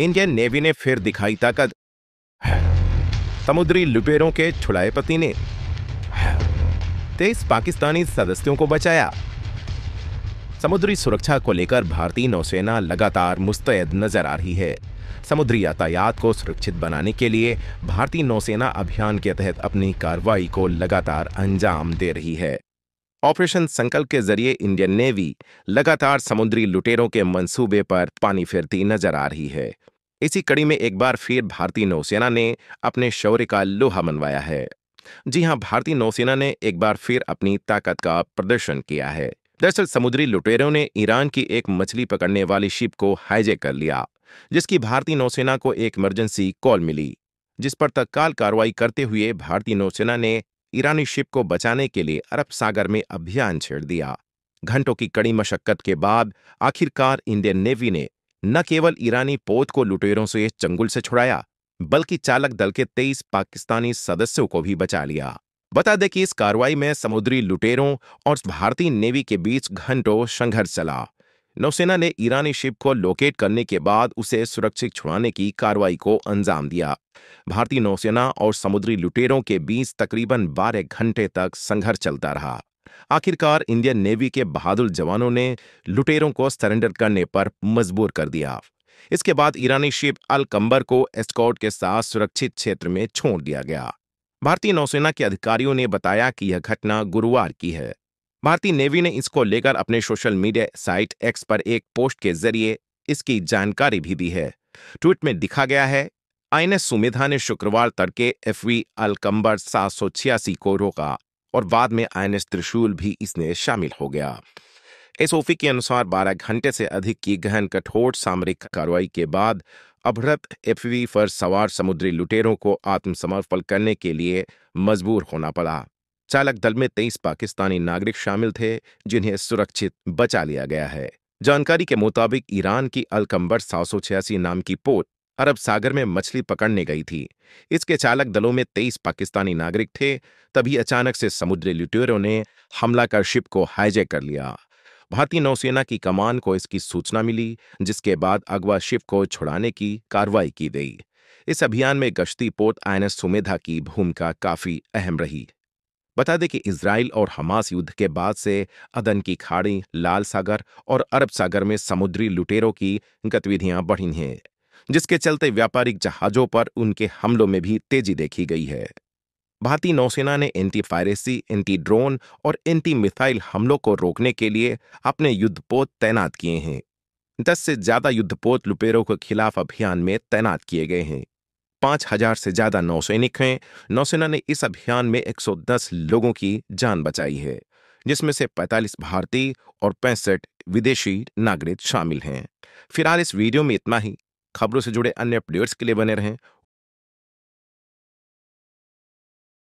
Indian navy ने फिर दिखाई ताकत समुद्री लुपेरों के छुड़ाए पति ने तेईस पाकिस्तानी सदस्यों को बचाया समुद्री सुरक्षा को लेकर भारतीय नौसेना लगातार मुस्तैद नजर आ रही है समुद्री यातायात को सुरक्षित बनाने के लिए भारतीय नौसेना अभियान के तहत अपनी कार्रवाई को लगातार अंजाम दे रही है ऑपरेशन संकल्प के जरिए इंडियन नेवी लगातार समुद्री लुटेरों के मंसूबे पर पानी फिरती नजर आ रही है इसी कड़ी में एक बार फिर भारतीय नौसेना ने अपने शौर्य का लोहा मनवाया है जी हां भारतीय नौसेना ने एक बार फिर अपनी ताकत का प्रदर्शन किया है दरअसल समुद्री लुटेरों ने ईरान की एक मछली पकड़ने वाली शिप को हाईजेक कर लिया जिसकी भारतीय नौसेना को एक इमरजेंसी कॉल मिली जिस पर तत्काल कार्रवाई करते हुए भारतीय नौसेना ने ईरानी शिप को बचाने के लिए अरब सागर में अभियान छेड़ दिया घंटों की कड़ी मशक्कत के बाद आखिरकार इंडियन नेवी ने न केवल ईरानी पोत को लुटेरों से चंगुल से छुड़ाया बल्कि चालक दल के तेईस पाकिस्तानी सदस्यों को भी बचा लिया बता दें कि इस कार्रवाई में समुद्री लुटेरों और भारतीय नेवी के बीच घंटों संघर्ष चला नौसेना ने ईरानी शिप को लोकेट करने के बाद उसे सुरक्षित छुड़ाने की कार्रवाई को अंजाम दिया भारतीय नौसेना और समुद्री लुटेरों के बीच तकरीबन 12 घंटे तक संघर्ष चलता रहा आखिरकार इंडियन नेवी के बहादुर जवानों ने लुटेरों को सरेंडर करने पर मजबूर कर दिया इसके बाद ईरानी शिप अल कंबर को एस्कॉट के साथ सुरक्षित क्षेत्र में छोड़ दिया गया भारतीय नौसेना के अधिकारियों ने बताया कि यह घटना गुरुवार की है भारतीय नेवी ने इसको लेकर अपने सोशल मीडिया साइट एक्स पर एक पोस्ट के जरिए इसकी जानकारी भी दी है ट्वीट में दिखा गया है आईएनएस सुमेधा ने शुक्रवार तड़के एफवी अलकंबर सात सौ छियासी को रोका और बाद में आईएनएस त्रिशूल भी इसमें शामिल हो गया एसओपी के अनुसार 12 घंटे से अधिक की गहन कठोर सामरिक कार्रवाई के बाद अभरत एफवी पर सवार समुद्री लुटेरों को आत्मसमर्पण करने के लिए मजबूर होना पड़ा चालक दल में तेईस पाकिस्तानी नागरिक शामिल थे जिन्हें सुरक्षित बचा लिया गया है जानकारी के मुताबिक ईरान की अलकंबर सात नाम की पोत अरब सागर में मछली पकड़ने गई थी इसके चालक दलों में तेईस पाकिस्तानी नागरिक थे तभी अचानक से समुद्री लुटेरों ने हमला कर शिप को हाईजेक कर लिया भारतीय नौसेना की कमान को इसकी सूचना मिली जिसके बाद अगवा शिप को छुड़ाने की कार्रवाई की गई इस अभियान में गश्ती पोत आईएनएस सुमेधा की भूमिका काफी अहम रही बता दें कि इसराइल और हमास युद्ध के बाद से अदन की खाड़ी लाल सागर और अरब सागर में समुद्री लुटेरों की गतिविधियां बढ़ी हैं जिसके चलते व्यापारिक जहाजों पर उनके हमलों में भी तेजी देखी गई है भारतीय नौसेना ने एंटी फायरेसी एंटी ड्रोन और एंटी मिसाइल हमलों को रोकने के लिए अपने युद्धपोत तैनात किए हैं दस से ज्यादा युद्धपोत लुपेरों के खिलाफ अभियान में तैनात किए गए हैं पांच हजार से ज्यादा नौसैनिक हैं नौसेना ने इस अभियान में 110 लोगों की जान बचाई है जिसमें से 45 भारतीय और पैंसठ विदेशी नागरिक शामिल हैं फिलहाल इस वीडियो में इतना ही खबरों से जुड़े अन्य अपडेट्स के लिए बने रहें